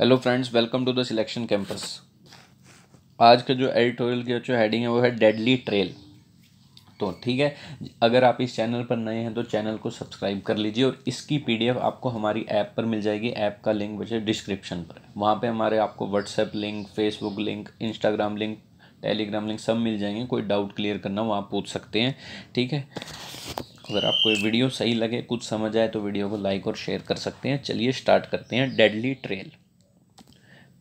hello friends welcome to the selection campus आज का जो एडिटोरियल की जो हेडिंग है वो है डेडली ट्रेल तो ठीक है अगर आप इस चैनल पर नए हैं तो चैनल को सब्सक्राइब कर लीजिए और इसकी पीडीएफ आपको हमारी ऐप पर मिल जाएगी ऐप का लिंक वैसे डिस्क्रिप्शन पर है वहाँ पर हमारे आपको WhatsApp link Facebook link Instagram link Telegram link सब मिल जाएंगे कोई डाउट क्लियर करना वहाँ पूछ सकते हैं ठीक है अगर आपको ये वीडियो सही लगे कुछ समझ आए तो वीडियो को लाइक और शेयर कर सकते हैं चलिए स्टार्ट करते हैं डेडली ट्रेल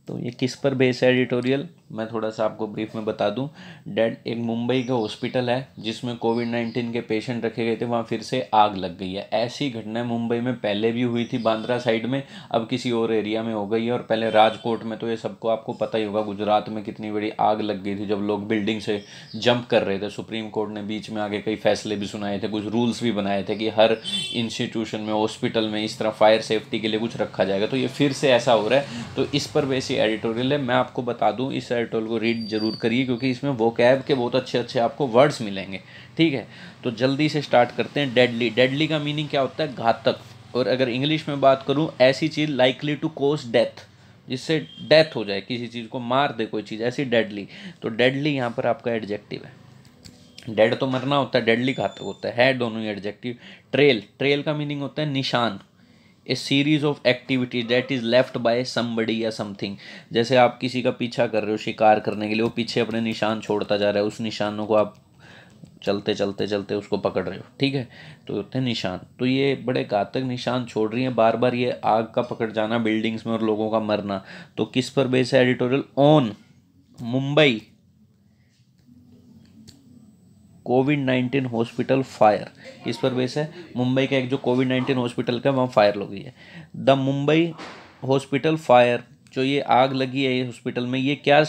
तो ये किस पर बेस है एडिटोरियल मैं थोड़ा सा आपको ब्रीफ में बता दूं डेड एक मुंबई का हॉस्पिटल है जिसमें कोविड नाइन्टीन के पेशेंट रखे गए थे वहाँ फिर से आग लग गई है ऐसी घटनाएं मुंबई में पहले भी हुई थी बांद्रा साइड में अब किसी और एरिया में हो गई है और पहले राजकोट में तो ये सबको आपको पता ही होगा गुजरात में कितनी बड़ी आग लग गई थी जब लोग बिल्डिंग से जंप कर रहे थे सुप्रीम कोर्ट ने बीच में आगे कई फैसले भी सुनाए थे कुछ रूल्स भी बनाए थे कि हर इंस्टीट्यूशन में हॉस्पिटल में इस तरह फायर सेफ्टी के लिए कुछ रखा जाएगा तो ये फिर से ऐसा हो रहा है तो इस पर वैसी एडिटोरियल है मैं आपको बता दूँ इस वेबसाइट और को रीड जरूर करिए क्योंकि इसमें वो कैब के बहुत अच्छे अच्छे आपको वर्ड्स मिलेंगे ठीक है तो जल्दी से स्टार्ट करते हैं डेडली डेडली का मीनिंग क्या होता है घातक और अगर इंग्लिश में बात करूँ ऐसी चीज़ लाइकली टू कोस डेथ जिससे डेथ हो जाए किसी चीज़ को मार दे कोई चीज़ ऐसी डेडली तो डेडली यहाँ पर आपका एडजेक्टिव है डेड तो मरना होता है डेडली घातक होता है है दोनों ही एडजेक्टिव ट्रेल ट्रेल का मीनिंग होता है निशान a series of activities that is left by somebody या समथिंग जैसे आप किसी का पीछा कर रहे हो शिकार करने के लिए वो पीछे अपने निशान छोड़ता जा रहा है उस निशानों को आप चलते चलते चलते उसको पकड़ रहे हो ठीक है तो होते हैं निशान तो ये बड़े घातक निशान छोड़ रही हैं बार बार ये आग का पकड़ जाना बिल्डिंग्स में और लोगों का मरना तो किस पर बेस है editorial on Mumbai COVID nineteen hospital fire इस पर बेस है मुंबई का एक जो कोविड नाइन्टीन हॉस्पिटल का वहाँ फायर लगी है द मुंबई हॉस्पिटल फायर जो ये आग लगी है ये हॉस्पिटल में ये क्या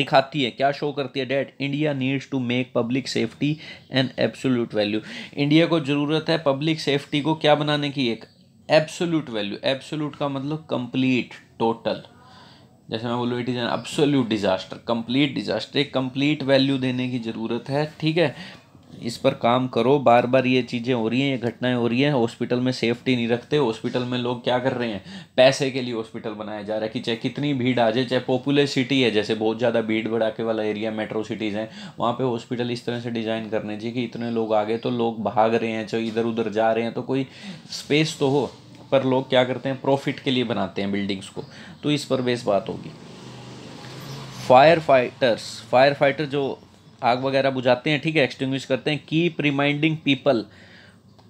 दिखाती है क्या शो करती है that India needs to make public safety and absolute value India को ज़रूरत है पब्लिक सेफ्टी को क्या बनाने की एक एब्सोल्यूट वैल्यू एब्सोल्यूट का मतलब कंप्लीट टोटल जैसे मैं बोलूँ it is an absolute disaster complete disaster एक कंप्लीट वैल्यू देने की ज़रूरत है ठीक है इस पर काम करो बार बार ये चीज़ें हो रही हैं ये घटनाएं हो रही हैं हॉस्पिटल में सेफ्टी नहीं रखते हॉस्पिटल में लोग क्या कर रहे हैं पैसे के लिए हॉस्पिटल बनाया जा रहा है कि चाहे कितनी भीड़ आ जाए चाहे पॉपुलर सिटी है जैसे बहुत ज़्यादा भीड़ भड़ाके वाला एरिया मेट्रो सिटीज़ हैं वहाँ पे हॉस्पिटल इस तरह से डिज़ाइन करने चाहिए कि इतने लोग आ गए तो लोग भाग रहे हैं चाहे इधर उधर जा रहे हैं तो कोई स्पेस तो हो पर लोग क्या करते हैं प्रॉफिट के लिए बनाते हैं बिल्डिंग्स को तो इस पर बेस बात होगी फायर फाइटर्स फायर फाइटर जो आग वगैरह बुझाते हैं ठीक है एक्सटिंग्विश करते हैं कीप रिमाइंडिंग पीपल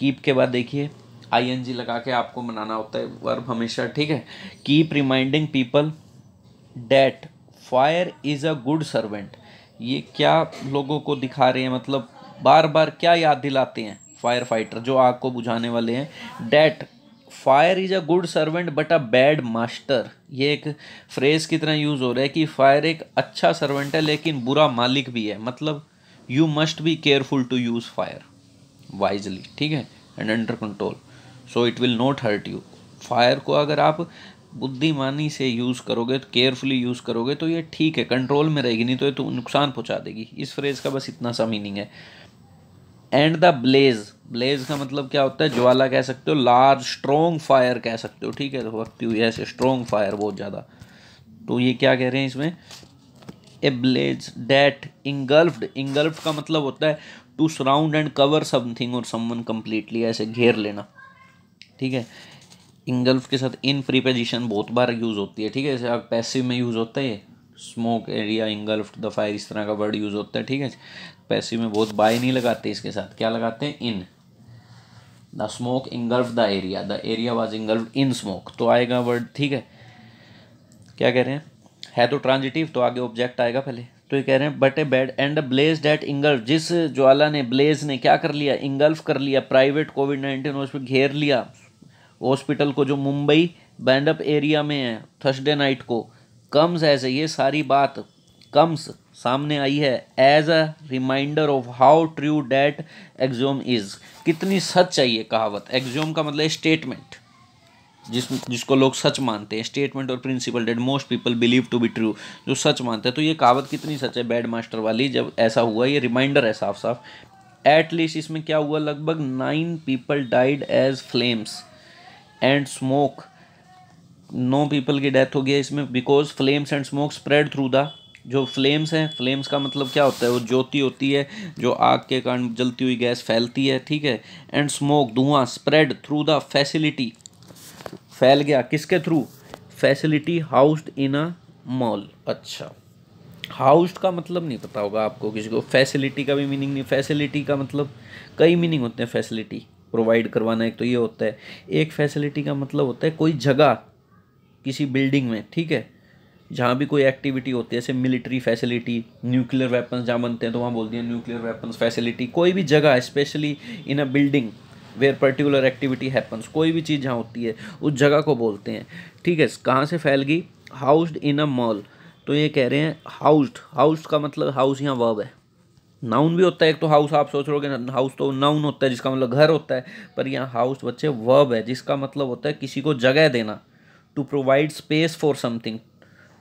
कीप के बाद देखिए आईएनजी लगा के आपको मनाना होता है वर्ब हमेशा ठीक है keep reminding people that fire is a good servant ये क्या लोगों को दिखा रहे हैं मतलब बार बार क्या याद दिलाते हैं फायर फाइटर जो आग को बुझाने वाले हैं that fire is a good servant but a bad master ये एक फ्रेज़ की तरह यूज़ हो रहा है कि फायर एक अच्छा सर्वेंट है लेकिन बुरा मालिक भी है मतलब you must be careful to use fire wisely ठीक है and under control so it will not hurt you fire को अगर आप बुद्धिमानी से यूज़ करोगे तो केयरफुली यूज़ करोगे तो ये ठीक है कंट्रोल में रहेगी नहीं तो ये तो नुकसान पहुंचा देगी इस फ्रेज़ का बस इतना सा मीनिंग है एंड द ब्लेज ब्लेज का मतलब क्या होता है ज्वाला कह सकते हो लार्ज स्ट्रोंग फायर कह सकते हो ठीक है तो हुई ऐसे स्ट्रोंग फायर बहुत ज़्यादा तो ये क्या कह रहे हैं इसमें ए ब्लेज डैट इंगल्फ्ड इंगल्फ्ड का मतलब होता है to surround and cover something और समवन कम्प्लीटली ऐसे घेर लेना ठीक है इंगल्फ के साथ इन प्रीपोजिशन बहुत बार यूज़ होती है ठीक है जैसे पैसिव में यूज़ होता है smoke area engulf the fire इस तरह का वर्ड यूज़ होता है ठीक है पैसे में बहुत बाय नहीं लगाते इसके साथ क्या लगाते हैं in the smoke engulf the area the area was engulf in smoke तो आएगा वर्ड ठीक है क्या कह रहे हैं है तो ट्रांजिटिव तो आगे ऑब्जेक्ट आएगा पहले तो ये कह रहे हैं but a bed and a blaze that engulf जिस ज्वाला ने ब्लेज ने क्या कर लिया इंगल्फ कर लिया प्राइवेट कोविड नाइन्टीन हॉस्पिटल घेर लिया हॉस्पिटल को जो मुंबई बैंडअप एरिया में है थर्सडे नाइट को कम्स एज ये सारी बात कम्स सामने आई है as a reminder of how true that axiom is कितनी सच है ये कहावत एग्जोम का मतलब स्टेटमेंट जिस जिसको लोग सच मानते हैं स्टेटमेंट और principle that most people believe to be true जो सच मानते हैं तो ये कहावत कितनी सच है बैड मास्टर वाली जब ऐसा हुआ ये रिमाइंडर है साफ साफ एटलीस्ट इसमें क्या हुआ लगभग nine people died as flames and smoke नौ पीपल की डेथ हो गया इसमें because flames and smoke spread through the जो फ्लेम्स हैं फ्लेम्स का मतलब क्या होता है वो ज्योति होती है जो आग के कारण जलती हुई गैस फैलती है ठीक है एंड स्मोक धुआं स्प्रेड थ्रू द फैसिलिटी फैल गया किसके through facility housed in a mall अच्छा हाउस्ड का मतलब नहीं पता होगा आपको किसी को फैसिलिटी का भी मीनिंग नहीं फैसिलिटी का मतलब कई मीनिंग होते हैं फैसिलिटी प्रोवाइड करवाना एक तो ये होता है एक फैसिलिटी का मतलब होता है कोई जगह किसी बिल्डिंग में ठीक है जहाँ भी कोई एक्टिविटी होती है जैसे मिलिट्री फैसिलिटी न्यूक्लियर वेपन्स जहाँ बनते हैं तो वहाँ बोल है न्यूक्लियर वेपन्स फैसिलिटी कोई भी जगह specially in a building where particular activity happens कोई भी चीज़ जहाँ होती है उस जगह को बोलते हैं ठीक है कहाँ से फैल गई हाउस्ड इन अ मॉल तो ये कह रहे हैं हाउस्ड हाउस का मतलब हाउस यहाँ वर्ब है नाउन भी होता है एक तो हाउस आप सोच रहे हो कि हाउस तो नाउन होता है जिसका मतलब घर होता है पर यहाँ हाउस बच्चे वर्ब है जिसका मतलब होता है किसी को जगह देना to provide space for something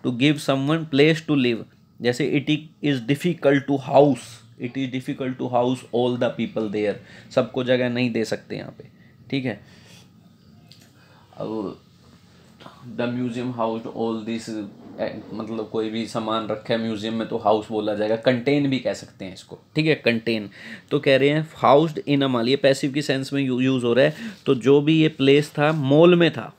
to give one place to live जैसे it is difficult to house it is difficult to house all the people there सबको जगह नहीं दे सकते यहाँ पे ठीक है अब the museum house all this मतलब कोई भी सामान रखे म्यूज़ियम में तो हाउस बोला जाएगा कंटेन भी कह सकते हैं इसको ठीक है कंटेन तो कह रहे हैं हाउस्ड इन अ मॉल ये पैसिव की सेंस में यूज़ हो रहा है तो जो भी ये प्लेस था मॉल में था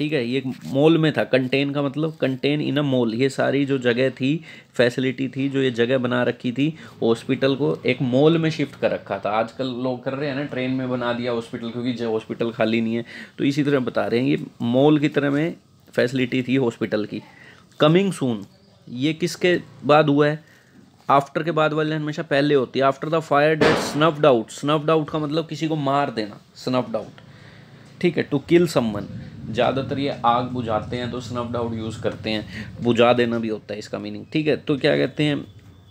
ठीक है ये मॉल में था कंटेन का मतलब कंटेन इन अ मॉल ये सारी जो जगह थी फैसिलिटी थी जो ये जगह बना रखी थी हॉस्पिटल को एक मॉल में शिफ्ट कर रखा था आजकल लोग कर रहे हैं ना ट्रेन में बना दिया हॉस्पिटल क्योंकि जो हॉस्पिटल खाली नहीं है तो इसी तरह बता रहे हैं ये मॉल की तरह में फैसिलिटी थी हॉस्पिटल की कमिंग सून ये किसके बाद हुआ है आफ्टर के बाद वाले हमेशा पहले होती है after the fire that snuffed out snuffed out का मतलब किसी को मार देना स्नफ्ड आउट ठीक है टू किल समवन ज़्यादातर ये आग बुझाते हैं तो स्नप डाउट यूज़ करते हैं बुझा देना भी होता है इसका मीनिंग ठीक है तो क्या कहते हैं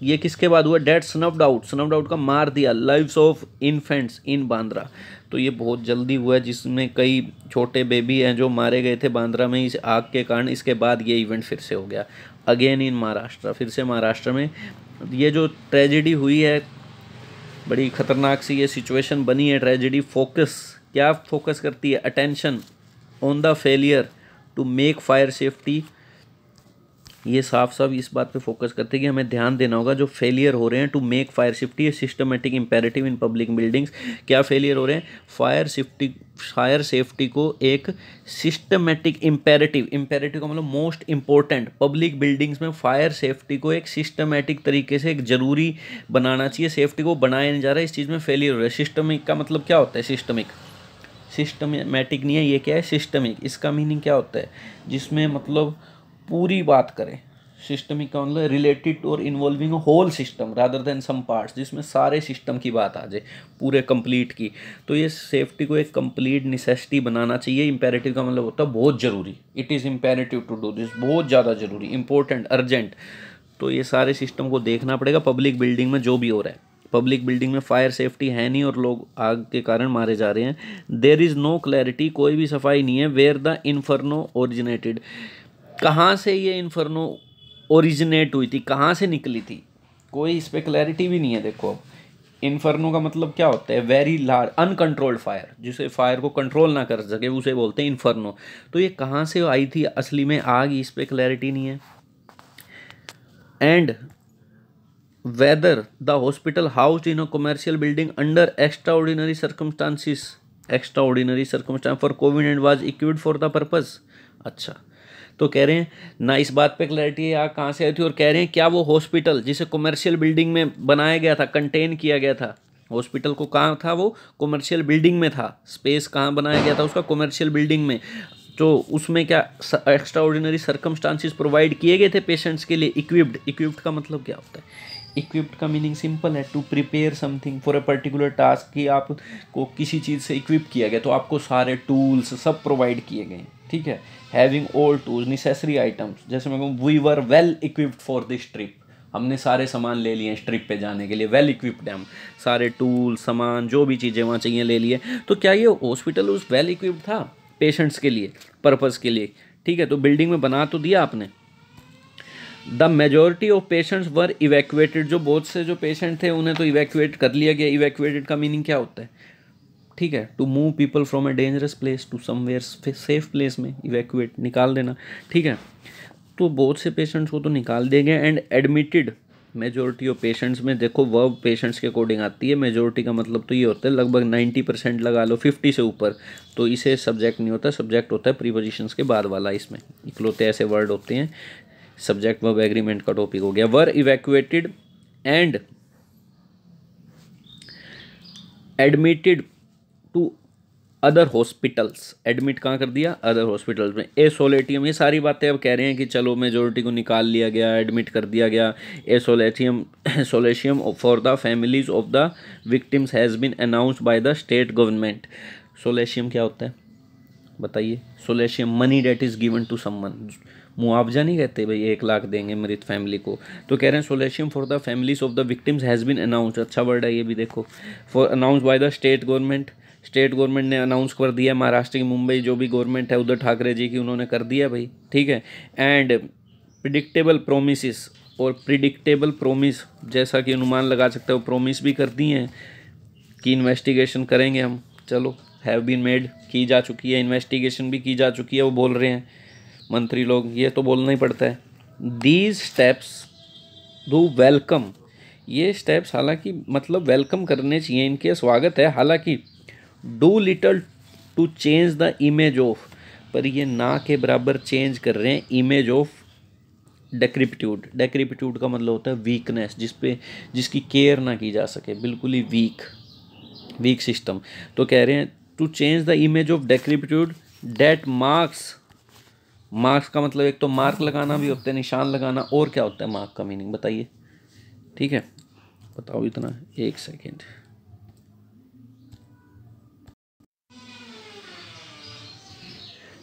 ये किसके बाद हुआ that snuffed out snuffed out का मार दिया lives of infants in Bandra तो ये बहुत जल्दी हुआ जिसमें कई छोटे बेबी हैं जो मारे गए थे बांद्रा में इस आग के कारण इसके बाद ये इवेंट फिर से हो गया अगेन इन महाराष्ट्र फिर से महाराष्ट्र में ये जो ट्रेजिडी हुई है बड़ी ख़तरनाक सी ये सिचुएशन बनी है ट्रेजिडी फोकस क्या फोकस करती है attention on the failure to make fire safety ये साफ साफ इस बात पे फोकस करते हैं कि हमें ध्यान देना होगा जो फेलियर हो रहे हैं to make fire safety a systematic imperative in public buildings क्या फेलियर हो रहे हैं फायर सेफ्टी फायर सेफ्टी को एक सिस्टमेटिक इंपेरेटिव इंपेरेटिव का मतलब मोस्ट इंपॉर्टेंट पब्लिक बिल्डिंग्स में फायर सेफ्टी को एक सिस्टमेटिक तरीके से एक ज़रूरी बनाना चाहिए सेफ्टी को बनाया नहीं जा रहा है इस चीज़ में फेलियर हो रहा है सिस्टमिक का मतलब क्या होता है सिस्टमिक सिस्टमेटिक नहीं है ये क्या है सिस्टमिक इसका मीनिंग क्या होता है जिसमें मतलब पूरी बात करें सिस्टमिक का मतलब रिलेटेड और involving whole system rather than some parts जिसमें सारे सिस्टम की बात आ जाए पूरे कंप्लीट की तो ये सेफ्टी को एक कंप्लीट निसेसिटी बनाना चाहिए इम्पेरेटिव का मतलब होता है बहुत ज़रूरी it is imperative to do this बहुत ज़्यादा ज़रूरी इंपॉर्टेंट अर्जेंट तो ये सारे सिस्टम को देखना पड़ेगा पब्लिक बिल्डिंग में जो भी हो रहा है पब्लिक बिल्डिंग में फायर सेफ्टी है नहीं और लोग आग के कारण मारे जा रहे हैं देर इज़ नो क्लैरिटी कोई भी सफाई नहीं है वेयर द इन्फर्नो ओरिजिनेटेड कहाँ से ये इन्फर्नो ओरिजिनेट हुई थी कहाँ से निकली थी कोई इस पर क्लैरिटी भी नहीं है देखो अब इन्फर्नो का मतलब क्या होता है वेरी लार्ज अनकंट्रोल्ड फायर जिसे फायर को कंट्रोल ना कर सके उसे बोलते हैं इन्फर्नो तो ये कहाँ से आई थी असली में आग इस पर क्लैरिटी नहीं है and whether the hospital housed in a commercial building under extraordinary circumstances extraordinary circumstance for covid and was equipped for the purpose अच्छा तो कह रहे हैं ना इस बात पे क्लैरिटी है यहाँ कहाँ से आई थी और कह रहे हैं क्या वो हॉस्पिटल जिसे कमर्शियल बिल्डिंग में बनाया गया था कंटेन किया गया था हॉस्पिटल को कहाँ था वो कमर्शियल बिल्डिंग में था स्पेस कहाँ बनाया गया था उसका कमर्शियल बिल्डिंग में तो उसमें क्या एक्स्ट्रा ऑर्डिनरी सर्कमस्टांसिस प्रोवाइड किए गए थे पेशेंट्स के लिए इक्विप्ड इक्विप्ड का मतलब क्या होता है इक्विप्ड का मीनिंग सिंपल है to prepare something for a particular task कि आपको किसी चीज़ से इक्विप किया गया तो आपको सारे टूल्स सब प्रोवाइड किए गए ठीक है having all tools necessary items जैसे मैं कहूँ we were well equipped for this trip हमने सारे सामान ले लिए इस ट्रिप पे जाने के लिए वेल इक्विप्ड हैं हम सारे टूल सामान जो भी चीज़ें वहाँ चाहिए ले लिए तो क्या ये हॉस्पिटल उस वेल इक्विप्ड था पेशेंट्स के लिए पर्पज़ के लिए ठीक है तो बिल्डिंग में बना तो दिया आपने the majority of patients were evacuated जो बहुत से जो पेशेंट थे उन्हें तो इवैक्यूएट कर लिया गया इवैक्यूएटेड का मीनिंग क्या होता है ठीक है to move people from a dangerous place to somewhere safe place में इवेक्युएट निकाल देना ठीक है तो बहुत से पेशेंट्स को तो निकाल दिए गए and admitted majority of patients में देखो वर्ब पेशेंट्स के अकॉर्डिंग आती है मेजोरिटी का मतलब तो ये होता है लगभग नाइन्टी परसेंट लगा लो फिफ्टी से ऊपर तो इसे सब्जेक्ट नहीं होता सब्जेक्ट होता है प्रीपोजिशंस के बाद वाला इसमें इकलौते ऐसे वर्ड होते हैं सब्जेक्ट वर्ब एग्रीमेंट का टॉपिक हो गया were evacuated and admitted to other hospitals admit कहाँ कर दिया अदर हॉस्पिटल्स में एसोलेटियम ये सारी बातें अब कह रहे हैं कि चलो मेजोरिटी को निकाल लिया गया एडमिट कर दिया गया a solatium solatium for the families of the victims has been announce by the state government solatium क्या होता है बताइए solatium money that is given to someone मुआवजा नहीं कहते भाई एक लाख देंगे मृत फैमिली को तो कह रहे हैं solatium for the families of the victims has been announce अच्छा वर्ड है ये भी देखो for announce by the state government state government ने अनाउंस कर दिया महाराष्ट्र की मुंबई जो भी गवर्नमेंट है उधर ठाकरे जी की उन्होंने कर दिया भाई ठीक है एंड प्रिडिक्टेबल प्रोमिस और प्रिडिक्टेबल प्रोमिस जैसा कि अनुमान लगा सकते हो प्रोमिस भी कर दिए हैं कि इन्वेस्टिगेशन करेंगे हम चलो हैव बीन मेड की जा चुकी है इन्वेस्टिगेशन भी की जा चुकी है वो बोल रहे हैं मंत्री लोग ये तो बोलना ही पड़ता है दीज स्टेप्स डू वेलकम ये स्टेप्स हालांकि मतलब वेलकम करने चाहिए इनके स्वागत है हालांकि do little to change the image of पर ये ना के बराबर चेंज कर रहे हैं इमेज ऑफ डेक्रिप्ट्यूड डेक्रिप्ट्यूड का मतलब होता है वीकनेस जिस पे जिसकी केयर ना की जा सके बिल्कुल ही वीक वीक सिस्टम तो कह रहे हैं to change the image of decrepitude that marks marks का मतलब एक तो मार्क लगाना भी होता है निशान लगाना और क्या होता है मार्क का मीनिंग बताइए ठीक है बताओ इतना एक सेकेंड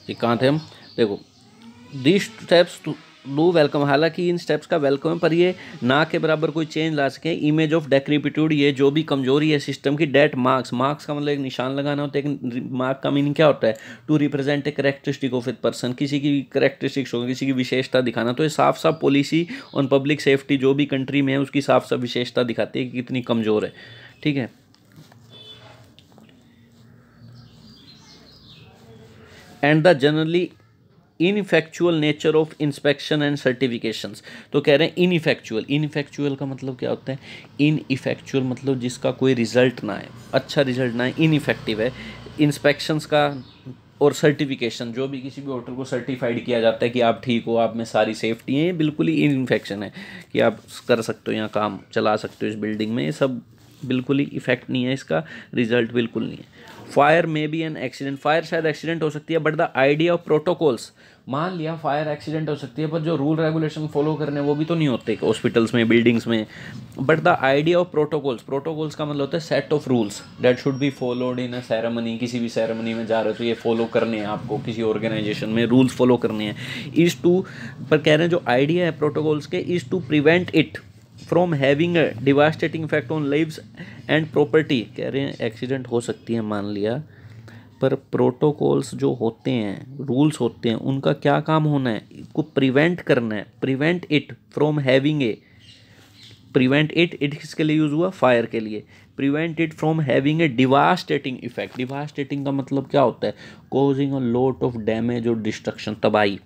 ये कहाँ थे हम देखो this types to no welcome हालांकि इन स्टेप्स का वेलकम है पर ये ना के बराबर कोई चेंज ला सके इमेज ऑफ डेक्रिपिट्यूड ये जो भी कमजोरी है सिस्टम की डेट मार्क्स मार्क्स का मतलब एक निशान लगाना होता है मार्क का मीनिंग क्या होता है to represent a characteristic of a person किसी की करेक्टरिस्टिक्स होगी किसी की विशेषता दिखाना तो ये साफ साफ पॉलिसी ऑन पब्लिक सेफ्टी जो भी कंट्री में है उसकी साफ साफ विशेषता दिखाती है कि कितनी कमज़ोर है ठीक है and the generally ineffectual nature of inspection and certification तो कह रहे हैं इनफेक्चुअल इनफेक्चुअल का मतलब क्या होता है इनइफेक्चुअल मतलब जिसका कोई रिजल्ट ना अच्छा है अच्छा रिजल्ट ना है इनफेक्टिव है इंस्पेक्शंस का और सर्टिफिकेशन जो भी किसी भी होटल को सर्टिफाइड किया जाता है कि आप ठीक हो आप में सारी सेफ्टी है बिल्कुल ही इन्फेक्शन है कि आप कर सकते हो यहाँ काम चला सकते हो इस बिल्डिंग में ये सब बिल्कुल ही इफेक्ट नहीं है इसका रिजल्ट बिल्कुल नहीं है fire may be an accident fire शायद एक्सीडेंट हो सकती है but the idea of protocols मान लिया फायर एक्सीडेंट हो सकती है पर जो रूल रेगुलेशन फॉलो करने वो भी तो नहीं होते हॉस्पिटल्स में बिल्डिंग्स में but the idea of protocols protocols का मतलब होता है set of rules that should be followed in a ceremony किसी भी सेरेमनी में जा रहे हो तो ये फॉलो करने हैं आपको किसी ऑर्गेनाइजेशन में रूल्स फॉलो करने हैं इज़ टू पर कह रहे हैं जो आइडिया है प्रोटोकॉल्स के is to prevent it from having devastating effect on lives and property कह रहे हैं एक्सीडेंट हो सकती है मान लिया पर प्रोटोकॉल्स जो होते हैं रूल्स होते हैं उनका क्या काम होना है इसको प्रिवेंट करना है prevent it from having a prevent it it किसके लिए यूज़ हुआ फायर के लिए prevent it from having a devastating effect devastating का मतलब क्या होता है causing a lot of damage और डिस्ट्रक्शन तबाही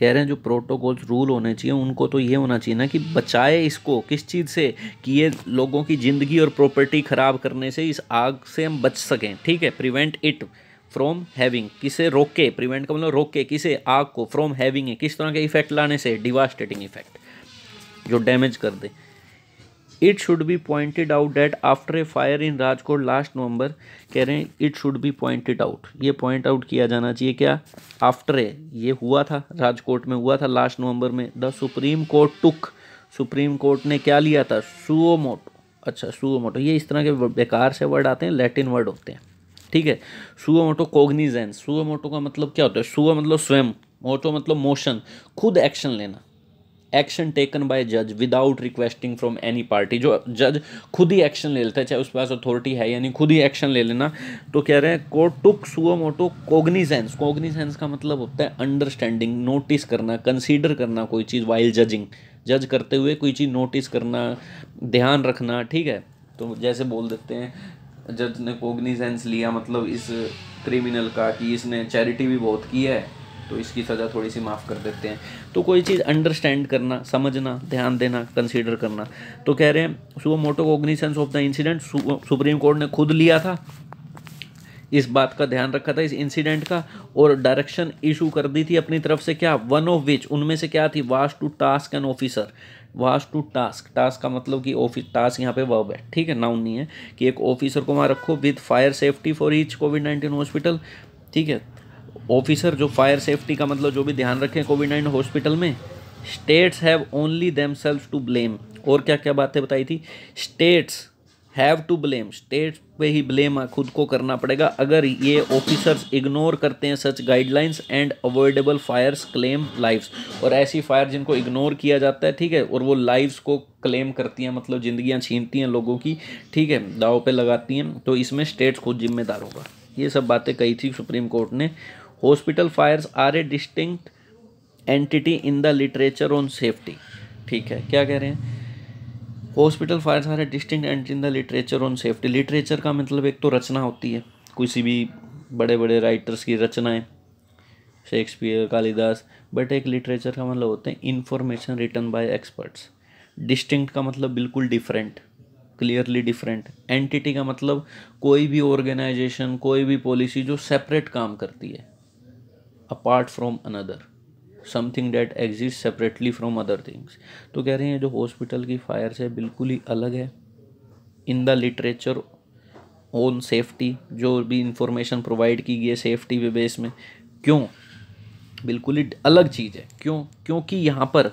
कह रहे हैं जो प्रोटोकॉल्स रूल होने चाहिए उनको तो ये होना चाहिए ना कि बचाए इसको किस चीज़ से कि ये लोगों की ज़िंदगी और प्रॉपर्टी ख़राब करने से इस आग से हम बच सकें ठीक है प्रिवेंट इट फ्रॉम हैविंग किसे रोके प्रिवेंट का मतलब रोके किसे आग को फ्रॉम हैविंग है किस तरह के इफेक्ट लाने से डिवास्टेटिंग इफेक्ट जो डैमेज कर दे it should be pointed out that after a fire in Rajkot last November कह रहे हैं it should be pointed out ये पॉइंट आउट किया जाना चाहिए क्या आफ्टर ए ये हुआ था राजकोट में हुआ था लास्ट नवंबर में the supreme court took supreme court ने क्या लिया था सुओ मोटो अच्छा मोटो ये इस तरह के बेकार से वर्ड आते हैं लैटिन वर्ड होते हैं ठीक है सुओ मोटो कोग्निजेंस मोटो का मतलब क्या होता है सुओ मतलब स्वयं मोटो मतलब मोशन खुद एक्शन लेना एक्शन टेकन बाय जज without requesting from any party जो जज खुद ही एक्शन ले लेता है चाहे उसके पास अथॉरिटी है यानी खुद ही एक्शन ले लेना तो कह रहे हैं court took suo motu cognizance cognizance का मतलब होता है अंडरस्टैंडिंग नोटिस करना कंसीडर करना कोई चीज़ वाइल जजिंग जज करते हुए कोई चीज़ नोटिस करना ध्यान रखना ठीक है तो जैसे बोल देते हैं जज ने कोग्निजेंस लिया मतलब इस क्रिमिनल का कि इसने चैरिटी भी बहुत की है तो इसकी सज़ा थोड़ी सी माफ़ कर देते हैं तो कोई चीज़ अंडरस्टैंड करना समझना ध्यान देना कंसीडर करना तो कह रहे हैं suo motu cognizance of the incident supreme court ने खुद लिया था इस बात का ध्यान रखा था इस इंसिडेंट का और डायरेक्शन इशू कर दी थी अपनी तरफ से क्या वन ऑफ विच उनमें से क्या थी was to task an officer was to task task का मतलब कि ऑफिस टास्क यहाँ पे वर्ब है ठीक है नाउन नहीं है कि एक ऑफिसर को वहाँ रखो with fire safety for each COVID nineteen hospital ठीक है ऑफिसर जो फायर सेफ्टी का मतलब जो भी ध्यान रखें कोविड नाइन हॉस्पिटल में states have only themselves to blame और क्या क्या बातें बताई थी states have to blame states पे ही ब्लेम खुद को करना पड़ेगा अगर ये ऑफिसर्स इग्नोर करते हैं such guidelines and avoidable fires claim lives और ऐसी फायर जिनको इग्नोर किया जाता है ठीक है और वो लाइफ्स को क्लेम करती हैं मतलब जिंदगियां छीनती हैं लोगों की ठीक है दाव पे लगाती हैं तो इसमें स्टेट्स खुद जिम्मेदार होगा ये सब बातें कही थी सुप्रीम कोर्ट ने hospital fires are a distinct entity in the literature on safety ठीक है क्या कह रहे हैं hospital fires are a distinct entity in the literature on safety literature का मतलब एक तो रचना होती है किसी भी बड़े बड़े राइटर्स की रचनाएं शेक्सपियर कालिदास बट एक लिटरेचर का मतलब होते हैं information written by experts distinct का मतलब बिल्कुल डिफरेंट क्लियरली डिफरेंट एंटिटी का मतलब कोई भी ऑर्गेनाइजेशन कोई भी पॉलिसी जो सेपरेट काम करती है apart from another something that exist separately from other things तो कह रहे हैं जो हॉस्पिटल की फायर से बिल्कुल ही अलग है in the literature on safety जो भी इंफॉर्मेशन प्रोवाइड की गई है सेफ्टी वे बेस में क्यों बिल्कुल ही अलग चीज़ है क्यों क्योंकि यहाँ पर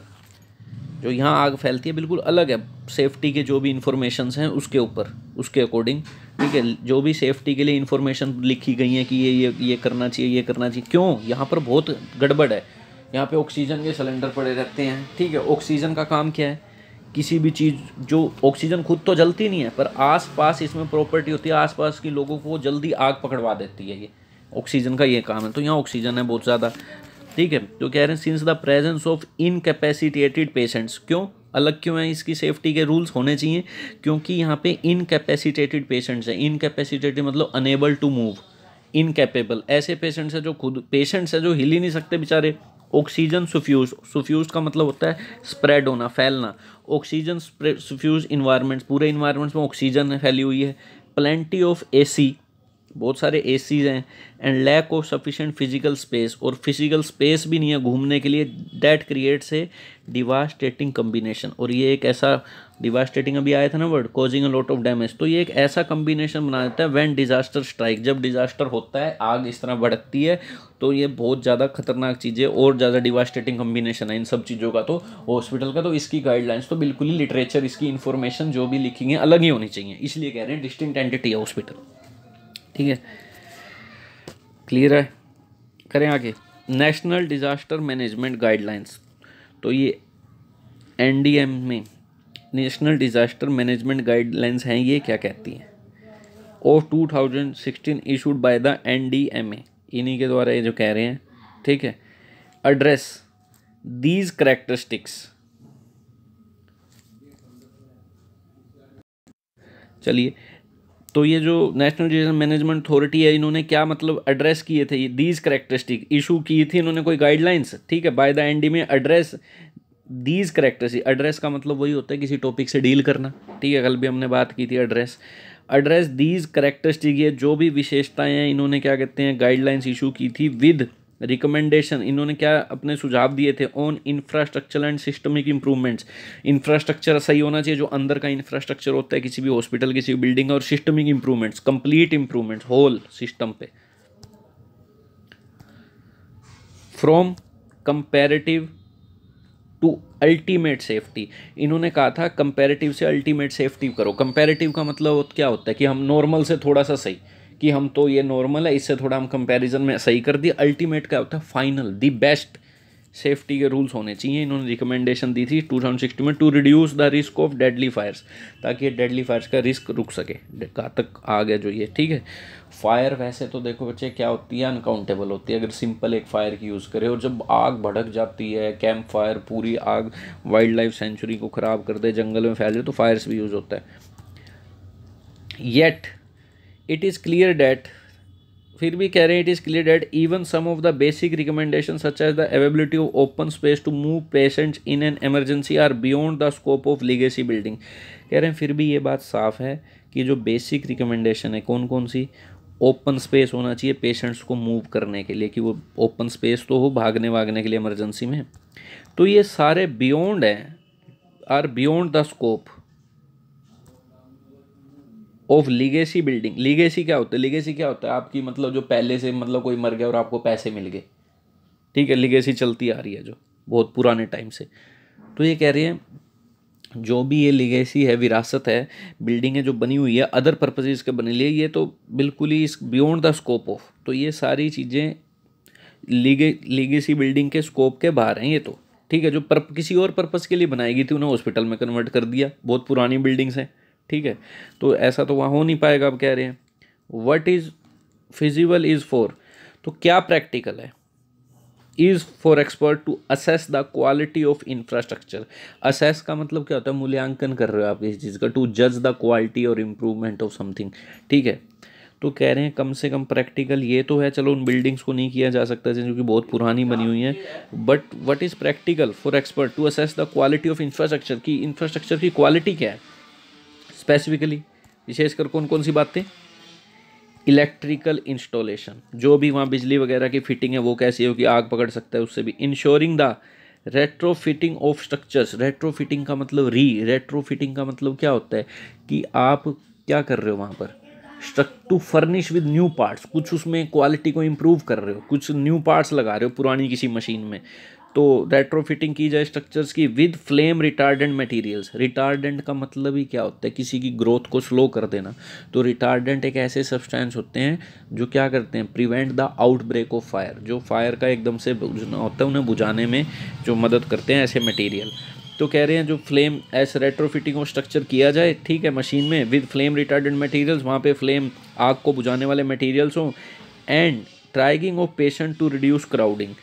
जो यहाँ आग फैलती है बिल्कुल अलग है सेफ्टी के जो भी इन्फॉर्मेशंस हैं उसके ऊपर उसके अकॉर्डिंग ठीक है जो भी सेफ्टी के लिए इन्फॉर्मेशन लिखी गई है कि ये ये ये करना चाहिए ये करना चाहिए क्यों यहाँ पर बहुत गड़बड़ है यहाँ पे ऑक्सीजन के सिलेंडर पड़े रहते हैं ठीक है ऑक्सीजन का काम क्या है किसी भी चीज़ जो ऑक्सीजन खुद तो जलती नहीं है पर आसपास इसमें प्रॉपर्टी होती है आस के लोगों को जल्दी आग पकड़वा देती है ये ऑक्सीजन का ये काम है तो यहाँ ऑक्सीजन है बहुत ज़्यादा ठीक है तो कह रहे हैं since the presence of incapacitated patients क्यों अलग क्यों है इसकी सेफ्टी के रूल्स होने चाहिए क्योंकि यहाँ पे इनकेपेसिटेटेड पेशेंट्स हैं इनकेपेसिटेटेड मतलब अनेबल टू मूव इनकेपेबल ऐसे पेशेंट्स हैं जो खुद पेशेंट्स हैं जो हिल ही नहीं सकते बेचारे ऑक्सीजन सुफ्यूज सुफ्यूज का मतलब होता है स्प्रेड होना फैलना ऑक्सीजन सुफ्यूज इन्वायरमेंट्स पूरे इन्वायरमेंट्स में ऑक्सीजन फैली हुई है प्लेंटी ऑफ सी बहुत सारे ए हैं and lack of sufficient physical space और फिजिकल स्पेस भी नहीं है घूमने के लिए that creates a devastating combination और ये एक ऐसा डिवास्टेटिंग अभी आया था ना word causing a lot of damage तो ये एक ऐसा कम्बिनेशन बना देता है वैन डिजास्टर स्ट्राइक जब डिजास्टर होता है आग इस तरह भड़कती है तो ये बहुत ज़्यादा खतरनाक चीज़ें और ज़्यादा डिवास्टेटिंग कम्बिनेशन है इन सब चीज़ों का तो हॉस्पिटल का तो इसकी गाइडलाइंस तो बिल्कुल ही लिटरेचर इसकी इन्फॉर्मेशन जो भी लिखी है अलग ही होनी चाहिए इसलिए कह रहे हैं डिस्टिंक्ट एंटिटी है हॉस्पिटल ठीक है क्लियर है करें आगे नेशनल डिज़ास्टर मैनेजमेंट गाइडलाइंस तो ये एनडीएम में नेशनल डिज़ास्टर मैनेजमेंट गाइडलाइंस हैं ये क्या कहती हैं थाउजेंड 2016 इशूड बाय द ए इन्हीं के द्वारा ये जो कह रहे हैं ठीक है एड्रेस दीज करेक्टरिस्टिक्स चलिए तो ये जो नेशनल डिजास्टर मैनेजमेंट अथॉरिटी है इन्होंने क्या मतलब एड्रेस किए थे ये दीज करेक्टरिस्टिक इशू की थी इन्होंने कोई गाइडलाइंस ठीक है बाय द एंड में एड्रेस दीज करेक्टरिस्टिक एड्रेस का मतलब वही होता है किसी टॉपिक से डील करना ठीक है कल भी हमने बात की थी एड्रेस एड्रेस दीज करेक्टरिस्टिक ये जो भी विशेषताएँ हैं इन्होंने क्या कहते हैं गाइडलाइंस इशू की थी विद रिकमेंडेशन इन्होंने क्या अपने सुझाव दिए थे on infrastructure and systemic improvements infrastructure सही होना चाहिए जो अंदर का इंफ्रास्ट्रक्चर होता है किसी भी हॉस्पिटल किसी भी बिल्डिंग और systemic improvements complete improvements whole system पे from comparative to ultimate safety इन्होंने कहा था कंपेरेटिव से अल्टीमेट सेफ्टी करो कंपेरेटिव का मतलब क्या होता है कि हम नॉर्मल से थोड़ा सा सही कि हम तो ये नॉर्मल है इससे थोड़ा हम कंपैरिजन में सही कर दिया अल्टीमेट क्या होता है फाइनल दी बेस्ट सेफ्टी के रूल्स होने चाहिए इन्होंने रिकमेंडेशन दी थी टू में to reduce the risk of deadly fires ताकि डेडली फायर्स का रिस्क रुक सके घातक आ गया जो ये ठीक है फायर वैसे तो देखो बच्चे क्या होती है अनकाउंटेबल होती है अगर सिंपल एक फायर की यूज़ करें और जब आग भड़क जाती है कैंप फायर पूरी आग वाइल्ड लाइफ सेंचुरी को ख़राब कर दे जंगल में फैल जाए तो फायर्स भी यूज़ होता है yet it is clear that फिर भी कह रहे हैं it is clear that even some of the basic recommendation such as the availability of open space to move patients in an emergency are beyond the scope of legacy building कह रहे हैं फिर भी ये बात साफ है कि जो बेसिक रिकमेंडेशन है कौन कौन सी ओपन स्पेस होना चाहिए पेशेंट्स को मूव करने के लिए कि वो ओपन स्पेस तो हो भागने वागने के लिए इमरजेंसी में तो ये सारे बियॉन्ड हैं are beyond the scope of legacy building legacy क्या होता है लीगेसी क्या होता है आपकी मतलब जो पहले से मतलब कोई मर गया और आपको पैसे मिल गए ठीक है लीगेसी चलती आ रही है जो बहुत पुराने टाइम से तो ये कह रही है जो भी ये लिगेसी है विरासत है है जो बनी हुई है अदर पर्पजेज़ के बने लिए ये तो बिल्कुल ही इस बियॉन्ड द स्कोप ऑफ तो ये सारी चीज़ें लीगे लीगेसी बिल्डिंग के स्कोप के बाहर हैं ये तो ठीक है जो पर किसी और पर्पज़ के लिए बनाई गई थी उन्हें हॉस्पिटल में कन्वर्ट कर दिया बहुत पुरानी बिल्डिंग्स हैं ठीक है तो ऐसा तो वहाँ हो नहीं पाएगा आप कह रहे हैं what is feasible is for तो क्या प्रैक्टिकल है is for expert to assess the quality of infrastructure assess का मतलब क्या होता है मूल्यांकन कर रहे हो आप इस चीज़ का टू जज द क्वालिटी और इम्प्रूवमेंट ऑफ समथिंग ठीक है तो कह रहे हैं कम से कम प्रैक्टिकल ये तो है चलो उन बिल्डिंग्स को नहीं किया जा सकता जो कि बहुत पुरानी बनी हुई हैं but what is practical for expert to assess the quality of infrastructure की इंफ्रास्ट्रक्चर की क्वालिटी क्या है स्पेसिफिकली विशेषकर कौन कौन सी बातें इलेक्ट्रिकल इंस्टॉलेशन जो भी वहाँ बिजली वगैरह की फिटिंग है वो कैसी होगी आग पकड़ सकता है उससे भी ensuring the retrofitting of structures retrofitting का मतलब री रेट्रो फिटिंग का मतलब क्या होता है कि आप क्या कर रहे हो वहाँ पर to furnish with new parts कुछ उसमें क्वालिटी को इम्प्रूव कर रहे हो कुछ न्यू पार्ट्स लगा रहे हो पुरानी किसी मशीन में तो रेट्रोफिटिंग की जाए स्ट्रक्चर्स की with flame retardant materials retardant का मतलब ही क्या होता है किसी की ग्रोथ को स्लो कर देना तो रिटार्डेंट एक ऐसे सब्सटेंस होते हैं जो क्या करते हैं prevent the outbreak of fire जो फायर का एकदम से बुझना होता है उन्हें बुझाने में जो मदद करते हैं ऐसे मटीरियल तो कह रहे हैं जो फ्लेम ऐसे रेट्रोफिटिंग और स्ट्रक्चर किया जाए ठीक है मशीन में विद फ्लेम रिटार्डेंट मटीरियल्स वहाँ पर फ्लेम आग को बुझाने वाले मटीरियल्स हों and triaging of patient to reduce crowding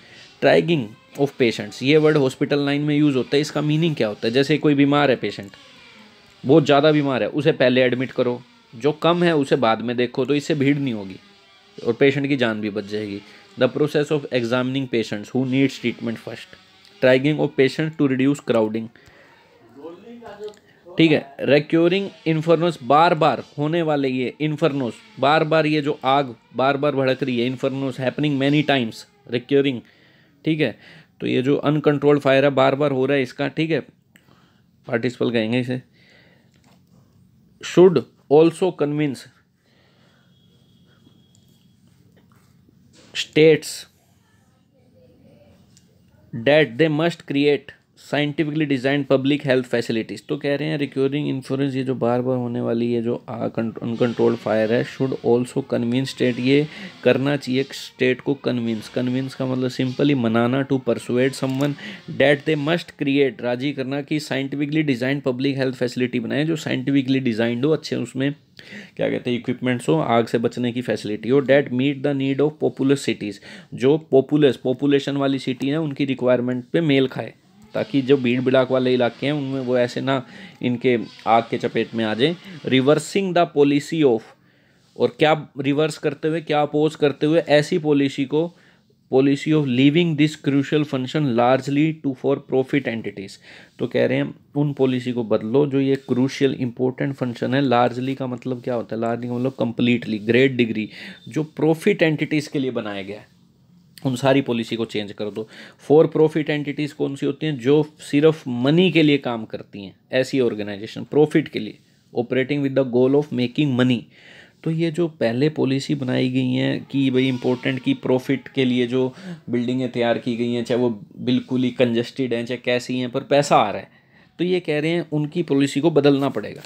triaging of patients ये वर्ड हॉस्पिटल लाइन में यूज़ होता है इसका मीनिंग क्या होता है जैसे कोई बीमार है पेशेंट बहुत ज़्यादा बीमार है उसे पहले एडमिट करो जो कम है उसे बाद में देखो तो इससे भीड़ नहीं होगी और पेशेंट की जान भी बच जाएगी the process of examining patients who needs treatment first triaging of patient to reduce crowding ठीक है रेक्योरिंग इन्फर्नोस बार बार होने वाले ये इन्फर्नोस बार बार ये जो आग बार बार भड़क रही है infernos happening many times recurring ठीक है तो ये जो अनकंट्रोल्ड फायर है बार बार हो रहा है इसका ठीक है पार्टिसिपल कहेंगे इसे should also convince states that they must create scientifically design public health facilities तो कह रहे हैं रिक्योरिंग इन्फ्लुएंस ये जो बार बार होने वाली है जो अनकंट्रोल्ड फायर है शुड ऑल्सो कन्विंस स्टेट ये करना चाहिए स्टेट को कन्विंस कन्विंस का मतलब सिंपली मनाना to persuade someone that they must create राजी करना कि scientifically design public health facility बनाए जो साइंटिफिकली डिज़ाइंड हो अच्छे उसमें क्या कहते हैं इक्विपमेंट्स हो आग से बचने की फैसिलिटी हो that meet the need of popular cities जो पॉपुलस पॉपुलेशन वाली सिटी हैं उनकी रिक्वायरमेंट पे मेल खाए ताकि जो भीड़ बिड़ाक वाले इलाके हैं उनमें वो ऐसे ना इनके आग के चपेट में आ जाए रिवर्सिंग द पॉलिसी ऑफ और क्या रिवर्स करते हुए क्या अपोज करते हुए ऐसी पॉलिसी को policy of leaving this crucial function largely to for profit entities तो कह रहे हैं उन पॉलिसी को बदलो जो ये क्रूशियल इंपॉर्टेंट फंक्शन है लार्जली का मतलब क्या होता है लार्जली का मतलब कंप्लीटली ग्रेट डिग्री जो प्रॉफिट एंटिटीज़ के लिए बनाया गया है उन सारी पॉलिसी को चेंज कर दो फॉर प्रॉफिट एंटिटीज़ कौन सी होती हैं जो सिर्फ मनी के लिए काम करती हैं ऐसी ऑर्गेनाइजेशन प्रॉफिट के लिए operating with the goal of making money तो ये जो पहले पॉलिसी बनाई गई हैं कि भाई इंपॉर्टेंट कि प्रॉफिट के लिए जो बिल्डिंगें तैयार की गई हैं चाहे वो बिल्कुल ही कंजस्टेड हैं चाहे कैसी हैं पर पैसा आ रहा है तो ये कह रहे हैं उनकी पॉलिसी को बदलना पड़ेगा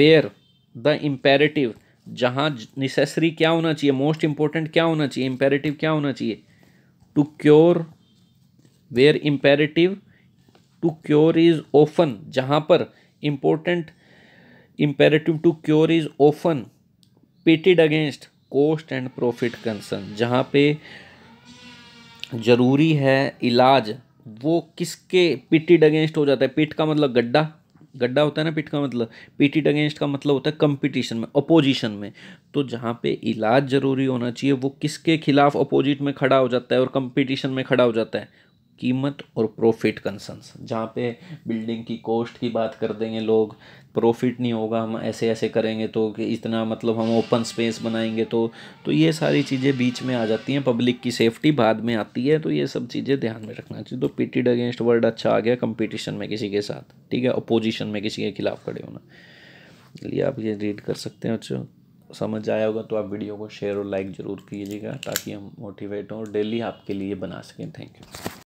वेयर द इम्पेरेटिव जहाँ नेसेसरी क्या होना चाहिए मोस्ट इम्पोर्टेंट क्या होना चाहिए इम्पेरेटिव क्या होना चाहिए to cure where imperative to cure is often जहाँ पर important imperative to cure is often pitted against cost and profit concern जहाँ पे ज़रूरी है इलाज वो किसके पिटेड अगेंस्ट हो जाता है पिट का मतलब गड्ढा गड्ढा होता है ना पिट का मतलब पीट इट अगेंस्ट का मतलब होता है कंपटीशन में अपोजिशन में तो जहाँ पे इलाज ज़रूरी होना चाहिए वो किसके खिलाफ अपोजिट में खड़ा हो जाता है और कंपटीशन में खड़ा हो जाता है कीमत और प्रॉफिट कंसर्न्स जहाँ पे बिल्डिंग की कॉस्ट की बात कर देंगे लोग प्रॉफिट नहीं होगा हम ऐसे ऐसे करेंगे तो कि इतना मतलब हम ओपन स्पेस बनाएंगे तो तो ये सारी चीज़ें बीच में आ जाती हैं पब्लिक की सेफ्टी बाद में आती है तो ये सब चीज़ें ध्यान में रखना चाहिए तो पीटीड अगेंस्ट वर्ड अच्छा आ गया कंपटीशन में किसी के साथ ठीक है अपोजिशन में किसी के खिलाफ खड़े होना चलिए आप ये रीड कर सकते हैं अच्छा समझ आया होगा तो आप वीडियो को शेयर और लाइक ज़रूर कीजिएगा ताकि हम मोटिवेट हों और डेली आपके लिए बना सकें थैंक यू